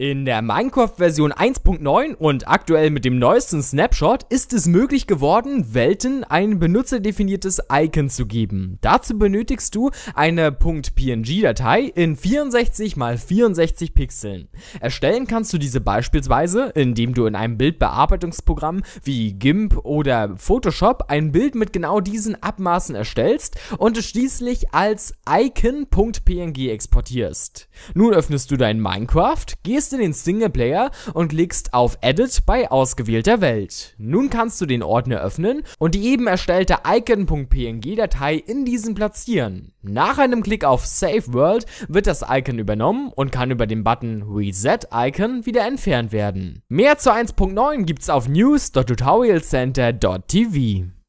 In der Minecraft-Version 1.9 und aktuell mit dem neuesten Snapshot ist es möglich geworden, Welten ein benutzerdefiniertes Icon zu geben. Dazu benötigst du eine .png-Datei in 64 x 64 Pixeln. Erstellen kannst du diese beispielsweise, indem du in einem Bildbearbeitungsprogramm wie GIMP oder Photoshop ein Bild mit genau diesen Abmaßen erstellst und es schließlich als Icon.png exportierst. Nun öffnest du dein Minecraft, gehst gehst in den Singleplayer und klickst auf Edit bei ausgewählter Welt. Nun kannst du den Ordner öffnen und die eben erstellte Icon.png-Datei in diesen platzieren. Nach einem Klick auf Save World wird das Icon übernommen und kann über den Button Reset Icon wieder entfernt werden. Mehr zu 1.9 gibt's auf news.tutorialcenter.tv.